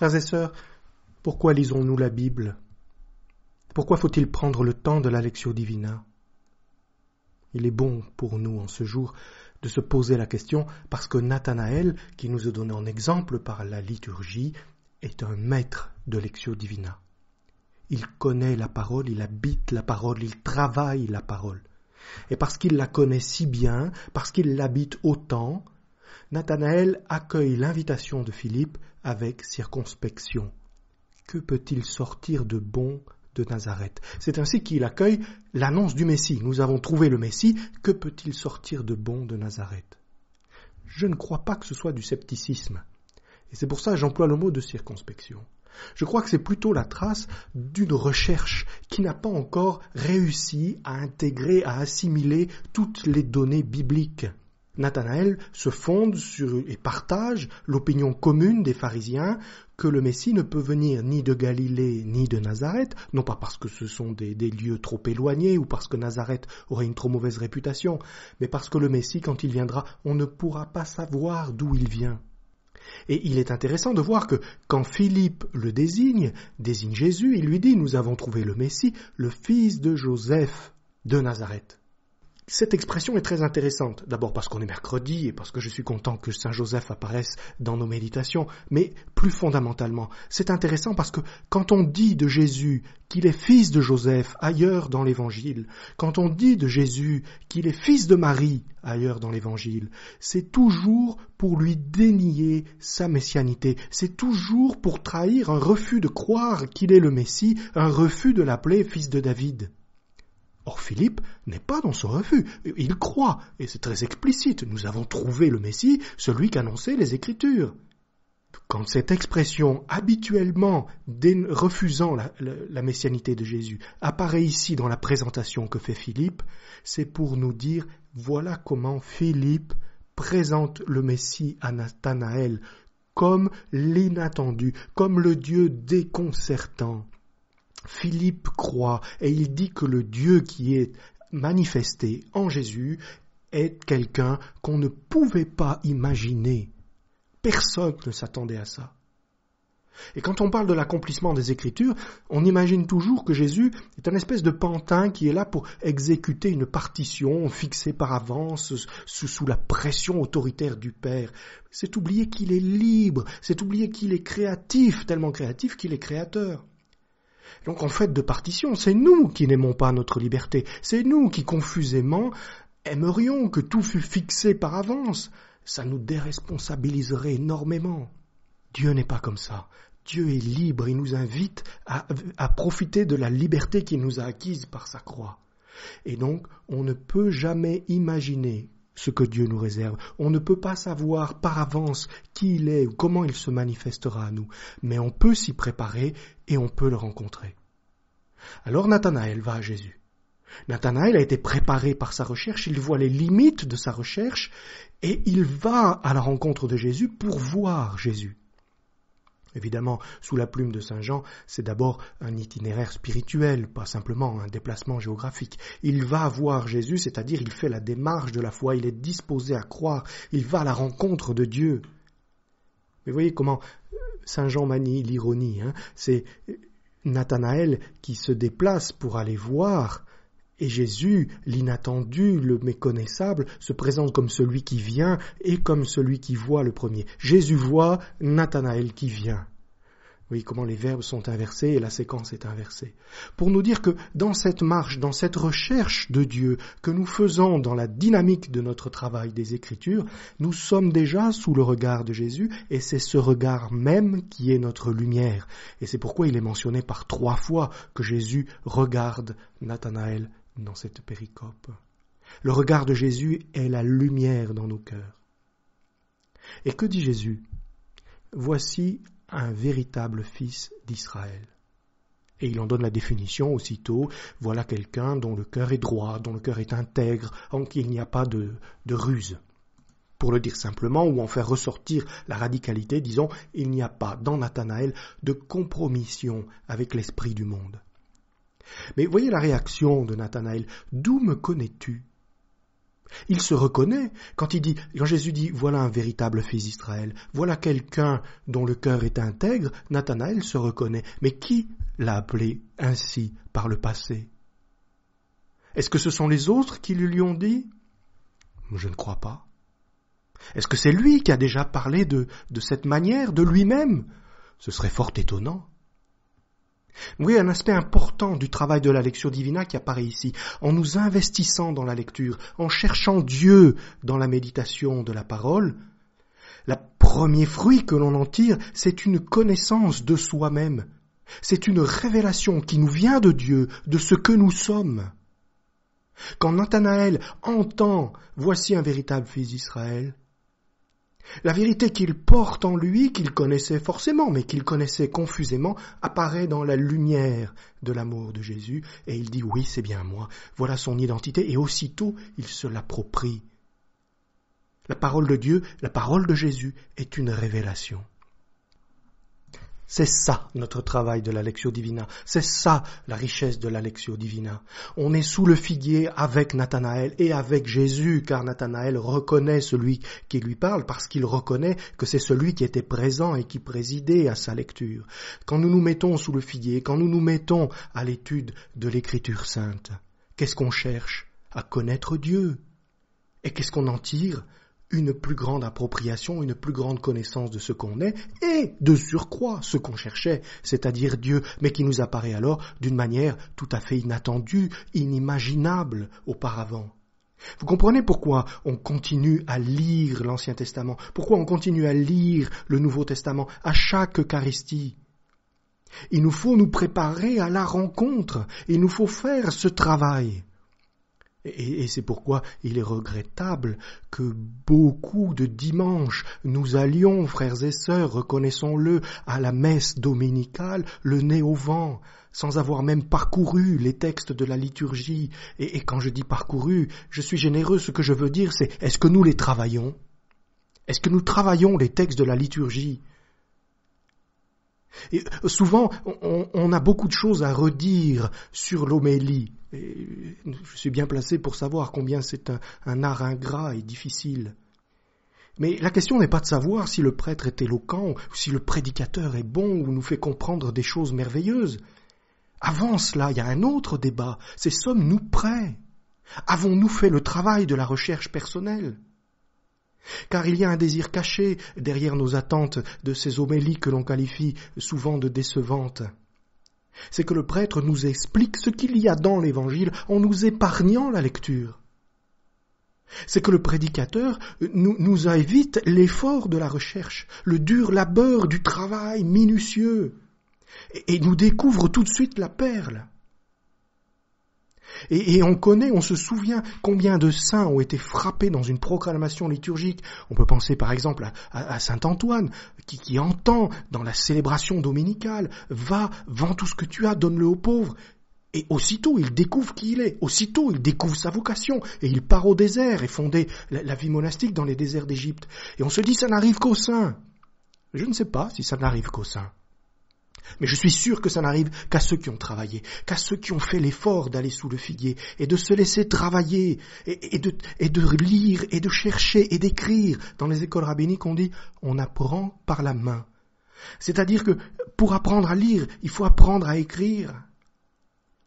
Frères et sœurs, pourquoi lisons-nous la Bible Pourquoi faut-il prendre le temps de la lectio divina Il est bon pour nous en ce jour de se poser la question parce que Nathanaël, qui nous est donné en exemple par la liturgie, est un maître de lectio divina. Il connaît la parole, il habite la parole, il travaille la parole. Et parce qu'il la connaît si bien, parce qu'il l'habite autant, Nathanaël accueille l'invitation de Philippe avec circonspection. Que peut-il sortir de bon de Nazareth C'est ainsi qu'il accueille l'annonce du Messie. Nous avons trouvé le Messie, que peut-il sortir de bon de Nazareth Je ne crois pas que ce soit du scepticisme. Et c'est pour ça que j'emploie le mot de circonspection. Je crois que c'est plutôt la trace d'une recherche qui n'a pas encore réussi à intégrer, à assimiler toutes les données bibliques. Nathanaël se fonde sur et partage l'opinion commune des pharisiens que le Messie ne peut venir ni de Galilée ni de Nazareth, non pas parce que ce sont des, des, lieux trop éloignés ou parce que Nazareth aurait une trop mauvaise réputation, mais parce que le Messie, quand il viendra, on ne pourra pas savoir d'où il vient. Et il est intéressant de voir que quand Philippe le désigne, désigne Jésus, il lui dit Nous avons trouvé le Messie, le fils de Joseph de Nazareth. Cette expression est très intéressante, d'abord parce qu'on est mercredi et parce que je suis content que Saint Joseph apparaisse dans nos méditations, mais plus fondamentalement, c'est intéressant parce que quand on dit de Jésus qu'il est fils de Joseph ailleurs dans l'Évangile, quand on dit de Jésus qu'il est fils de Marie ailleurs dans l'Évangile, c'est toujours pour lui dénier sa messianité, c'est toujours pour trahir un refus de croire qu'il est le Messie, un refus de l'appeler fils de David. Or Philippe n'est pas dans son refus, il croit, et c'est très explicite, nous avons trouvé le Messie, celui qu'annonçaient les Écritures. Quand cette expression habituellement refusant la, la, messianité de Jésus apparaît ici dans la présentation que fait Philippe, c'est pour nous dire voilà comment Philippe présente le Messie à Nathanaël comme l'inattendu, comme le Dieu déconcertant. Philippe croit et il dit que le Dieu qui est manifesté en Jésus est quelqu'un qu'on ne pouvait pas imaginer. Personne ne s'attendait à ça. Et quand on parle de l'accomplissement des Écritures, on imagine toujours que Jésus est un espèce de pantin qui est là pour exécuter une partition fixée par avance sous, sous la pression autoritaire du Père. C'est oublier qu'il est libre, c'est oublier qu'il est créatif, tellement créatif qu'il est créateur. Donc en fait de partition, c'est nous qui n'aimons pas notre liberté, c'est nous qui confusément aimerions que tout fût fixé par avance. Ça nous déresponsabiliserait énormément. Dieu n'est pas comme ça. Dieu est libre, il nous invite à, à profiter de la liberté qu'il nous a acquise par sa croix. Et donc, on ne peut jamais imaginer ce que Dieu nous réserve. On ne peut pas savoir par avance qui il est ou comment il se manifestera à nous, mais on peut s'y préparer et on peut le rencontrer. Alors Nathanaël va à Jésus. Nathanaël a été préparé par sa recherche, il voit les limites de sa recherche et il va à la rencontre de Jésus pour voir Jésus. Évidemment, sous la plume de Saint Jean, c'est d'abord un itinéraire spirituel, pas simplement un déplacement géographique. Il va voir Jésus, c'est-à-dire il fait la démarche de la foi, il est disposé à croire, il va à la rencontre de Dieu. Mais voyez comment euh, Saint Jean manie l'ironie. Hein. c'est euh, Nathanaël qui se déplace pour aller voir et Jésus, l'inattendu, le méconnaissable, se présente comme celui qui vient et comme celui qui voit le premier. Jésus voit Nathanaël qui vient. Oui, comment les verbes sont inversés et la séquence est inversée. Pour nous dire que dans cette marche, dans cette recherche de Dieu que nous faisons dans la dynamique de notre travail des Écritures, nous sommes déjà sous le regard de Jésus et c'est ce regard même qui est notre lumière. Et c'est pourquoi il est mentionné par trois fois que Jésus regarde Nathanaël dans cette péricope. Le regard de Jésus est la lumière dans nos cœurs. Et que dit Jésus Voici un véritable fils d'Israël. Et il en donne la définition aussitôt. Voilà quelqu'un dont le cœur est droit, dont le cœur est intègre, en qui il n'y a pas de, ruse. Pour le dire simplement, ou en faire ressortir la radicalité, disons, il n'y a pas dans Nathanaël de compromission avec l'esprit du monde. Mais voyez la réaction de Nathanaël. D'où me connais-tu Il se reconnaît quand il dit, quand Jésus dit, voilà un véritable fils d'Israël, voilà quelqu'un dont le cœur est intègre, Nathanaël se reconnaît. Mais qui l'a appelé ainsi par le passé Est-ce que ce sont les autres qui lui ont dit Je ne crois pas. Est-ce que c'est lui qui a déjà parlé de, de cette manière, de lui-même Ce serait fort étonnant. Oui, un aspect important du travail de la lecture divina qui apparaît ici, en nous investissant dans la lecture, en cherchant Dieu dans la méditation de la parole, le premier fruit que l'on en tire, c'est une connaissance de soi-même, c'est une révélation qui nous vient de Dieu, de ce que nous sommes. Quand Nathanaël entend Voici un véritable fils d'Israël, la vérité qu'il porte en lui, qu'il connaissait forcément, mais qu'il connaissait confusément, apparaît dans la lumière de l'amour de Jésus, et il dit oui, c'est bien moi. Voilà son identité, et aussitôt il se l'approprie. La parole de Dieu, la parole de Jésus est une révélation. C'est ça notre travail de la lecture Divina. C'est ça la richesse de la lecture Divina. On est sous le figuier avec Nathanaël et avec Jésus, car Nathanaël reconnaît celui qui lui parle parce qu'il reconnaît que c'est celui qui était présent et qui présidait à sa lecture. Quand nous nous mettons sous le figuier, quand nous nous mettons à l'étude de l'Écriture sainte, qu'est-ce qu'on cherche À connaître Dieu. Et qu'est-ce qu'on en tire une plus grande appropriation, une plus grande connaissance de ce qu'on est et de surcroît ce qu'on cherchait, c'est-à-dire Dieu, mais qui nous apparaît alors d'une manière tout à fait inattendue, inimaginable auparavant. Vous comprenez pourquoi on continue à lire l'Ancien Testament, pourquoi on continue à lire le Nouveau Testament à chaque Eucharistie. Il nous faut nous préparer à la rencontre, il nous faut faire ce travail. Et, c'est pourquoi il est regrettable que beaucoup de dimanches nous allions, frères et sœurs, reconnaissons-le, à la messe dominicale, le nez au vent, sans avoir même parcouru les textes de la liturgie. Et, quand je dis parcouru, je suis généreux, ce que je veux dire, c'est est-ce que nous les travaillons Est-ce que nous travaillons les textes de la liturgie euh, souvent, on, a beaucoup de choses à redire sur l'homélie, euh, je suis bien placé pour savoir combien c'est un, art ingrat et difficile. Mais la question n'est pas de savoir si le prêtre est éloquent, ou si le prédicateur est bon ou nous fait comprendre des choses merveilleuses. Avant cela, il y a un autre débat, c'est sommes-nous prêts Avons-nous fait le travail de la recherche personnelle Car il y a un désir caché derrière nos attentes de ces homélies que l'on qualifie souvent de décevantes c'est que le prêtre nous explique ce qu'il y a dans l'Évangile en nous épargnant la lecture. C'est que le prédicateur nous, évite invite l'effort de la recherche, le dur labeur du travail minutieux, et nous découvre tout de suite la perle. Et, on connaît, on se souvient combien de saints ont été frappés dans une proclamation liturgique. On peut penser par exemple à, Saint Antoine, qui, entend dans la célébration dominicale, va, vends tout ce que tu as, donne-le aux pauvres. Et aussitôt, il découvre qui il est, aussitôt, il découvre sa vocation, et il part au désert et fonder la vie monastique dans les déserts d'Égypte. Et on se dit, ça n'arrive qu'aux saints. Je ne sais pas si ça n'arrive qu'aux saints. Mais je suis sûr que ça n'arrive qu'à ceux qui ont travaillé, qu'à ceux qui ont fait l'effort d'aller sous le figuier et de se laisser travailler et, de, lire et de chercher et d'écrire. Dans les écoles rabbiniques, on dit on apprend par la main. C'est-à-dire que pour apprendre à lire, il faut apprendre à écrire.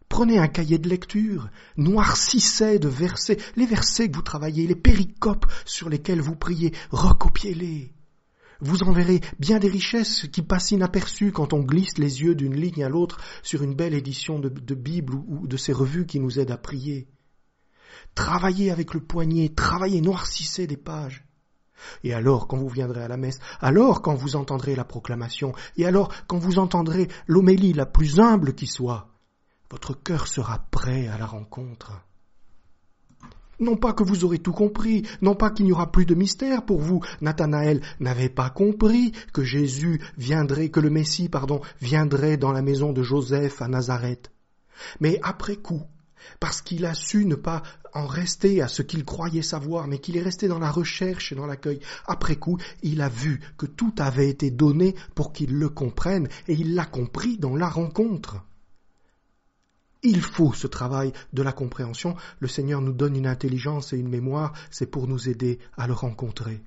Prenez un cahier de lecture, noircissez de versets, les versets que vous travaillez, les péricopes sur lesquels vous priez, recopiez-les. Vous enverrez bien des richesses qui passent inaperçues quand on glisse les yeux d'une ligne à l'autre sur une belle édition de, Bible ou, ou de ces revues qui nous aident à prier. Travaillez avec le poignet, travaillez, noircissez des pages. Et alors, quand vous viendrez à la messe, alors quand vous entendrez la proclamation, et alors quand vous entendrez l'homélie la plus humble qui soit, votre cœur sera prêt à la rencontre. Non pas que vous aurez tout compris, non pas qu'il n'y aura plus de mystère pour vous. Nathanaël n'avait pas compris que Jésus viendrait, que le Messie, pardon, viendrait dans la maison de Joseph à Nazareth. Mais après coup, parce qu'il a su ne pas en rester à ce qu'il croyait savoir, mais qu'il est resté dans la recherche et dans l'accueil. Après coup, il a vu que tout avait été donné pour qu'il le comprenne, et il l'a compris dans la rencontre. Il faut ce travail de la compréhension. Le Seigneur nous donne une intelligence et une mémoire, c'est pour nous aider à le rencontrer.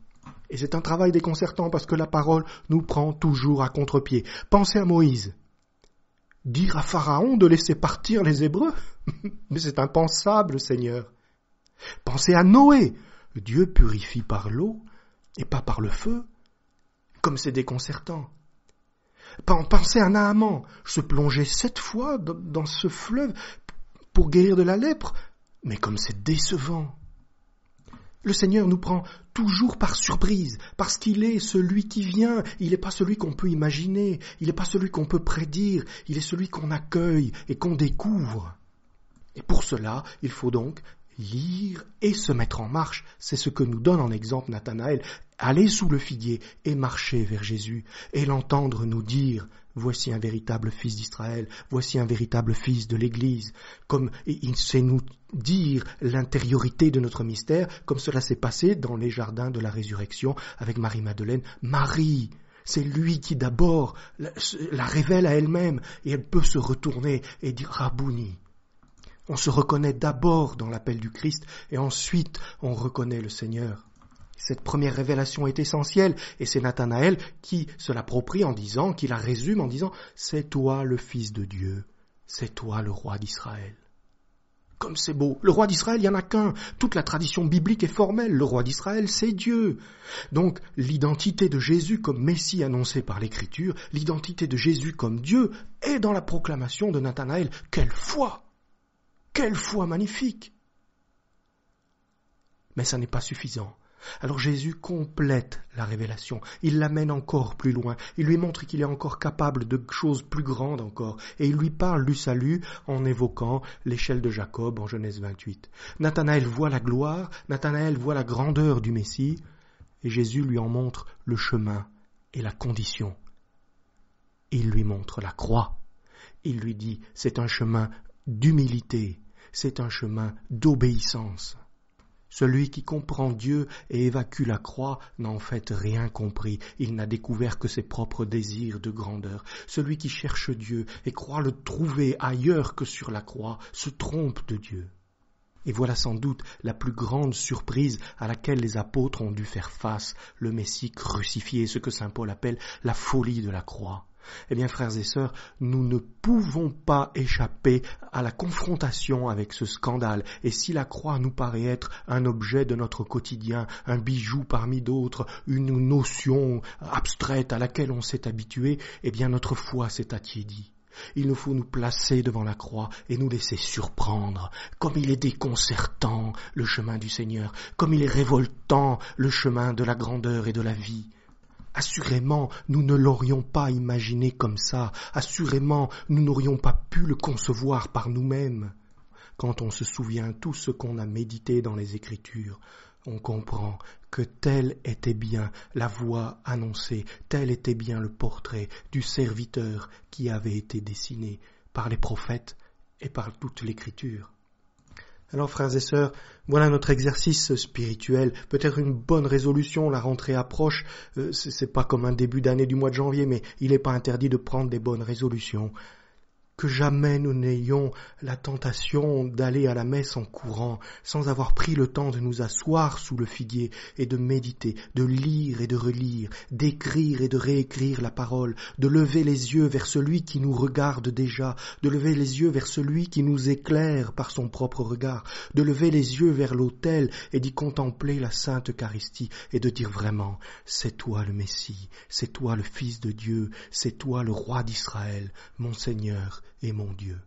Et c'est un travail déconcertant parce que la parole nous prend toujours à contre-pied. Pensez à Moïse. Dire à Pharaon de laisser partir les Hébreux Mais c'est impensable, Seigneur. Pensez à Noé. Dieu purifie par l'eau et pas par le feu. Comme c'est déconcertant. En penser à Naaman, se plonger sept fois dans ce fleuve pour guérir de la lèpre. Mais comme c'est décevant. Le Seigneur nous prend toujours par surprise, parce qu'il est celui qui vient, il n'est pas celui qu'on peut imaginer, il n'est pas celui qu'on peut prédire, il est celui qu'on accueille et qu'on découvre. Et pour cela, il faut donc lire et se mettre en marche. C'est ce que nous donne en exemple Nathanaël aller sous le figuier et marcher vers Jésus et l'entendre nous dire Voici un véritable fils d'Israël, voici un véritable fils de l'Église, comme il sait nous dire l'intériorité de notre mystère, comme cela s'est passé dans les jardins de la résurrection avec Marie-Madeleine. Marie, c'est lui qui d'abord la révèle à elle-même et elle peut se retourner et dire Rabouni. On se reconnaît d'abord dans l'appel du Christ et ensuite on reconnaît le Seigneur. Cette première révélation est essentielle et c'est Nathanaël qui se l'approprie en disant, qui la résume en disant, C'est toi le Fils de Dieu, c'est toi le roi d'Israël. Comme c'est beau. Le roi d'Israël, il n'y en a qu'un. Toute la tradition biblique est formelle. Le roi d'Israël, c'est Dieu. Donc, l'identité de Jésus comme Messie annoncé par l'Écriture, l'identité de Jésus comme Dieu, est dans la proclamation de Nathanaël. Quelle foi Quelle foi magnifique Mais ça n'est pas suffisant. Alors Jésus complète la révélation, il l'amène encore plus loin, il lui montre qu'il est encore capable de choses plus grandes encore, et il lui parle du salut en évoquant l'échelle de Jacob en Genèse 28. Nathanaël voit la gloire, Nathanaël voit la grandeur du Messie, et Jésus lui en montre le chemin et la condition. Il lui montre la croix. Il lui dit, c'est un chemin d'humilité, c'est un chemin d'obéissance. Celui qui comprend Dieu et évacue la croix n'a en fait rien compris, il n'a découvert que ses propres désirs de grandeur. Celui qui cherche Dieu et croit le trouver ailleurs que sur la croix se trompe de Dieu. Et voilà sans doute la plus grande surprise à laquelle les apôtres ont dû faire face, le Messie crucifié, ce que Saint Paul appelle la folie de la croix. Eh bien, frères et sœurs, nous ne pouvons pas échapper à la confrontation avec ce scandale. Et si la croix nous paraît être un objet de notre quotidien, un bijou parmi d'autres, une notion abstraite à laquelle on s'est habitué, eh bien, notre foi s'est attiédie. Il nous faut nous placer devant la croix et nous laisser surprendre, comme il est déconcertant le chemin du Seigneur, comme il est révoltant le chemin de la grandeur et de la vie. Assurément, nous ne l'aurions pas imaginé comme ça, assurément, nous n'aurions pas pu le concevoir par nous-mêmes. Quand on se souvient tout ce qu'on a médité dans les Écritures, on comprend que telle était bien la voix annoncée, tel était bien le portrait du serviteur qui avait été dessiné par les prophètes et par toute l'écriture. Alors, frères et sœurs, voilà notre exercice spirituel. Peut-être une bonne résolution, la rentrée approche. Euh, Ce n'est pas comme un début d'année du mois de janvier, mais il n'est pas interdit de prendre des bonnes résolutions que jamais nous n'ayons la tentation d'aller à la messe en courant, sans avoir pris le temps de nous asseoir sous le figuier et de méditer, de lire et de relire, d'écrire et de réécrire la parole, de lever les yeux vers celui qui nous regarde déjà, de lever les yeux vers celui qui nous éclaire par son propre regard, de lever les yeux vers l'autel et d'y contempler la Sainte Eucharistie et de dire vraiment, c'est toi le Messie, c'est toi le Fils de Dieu, c'est toi le Roi d'Israël, mon Seigneur et mon Dieu.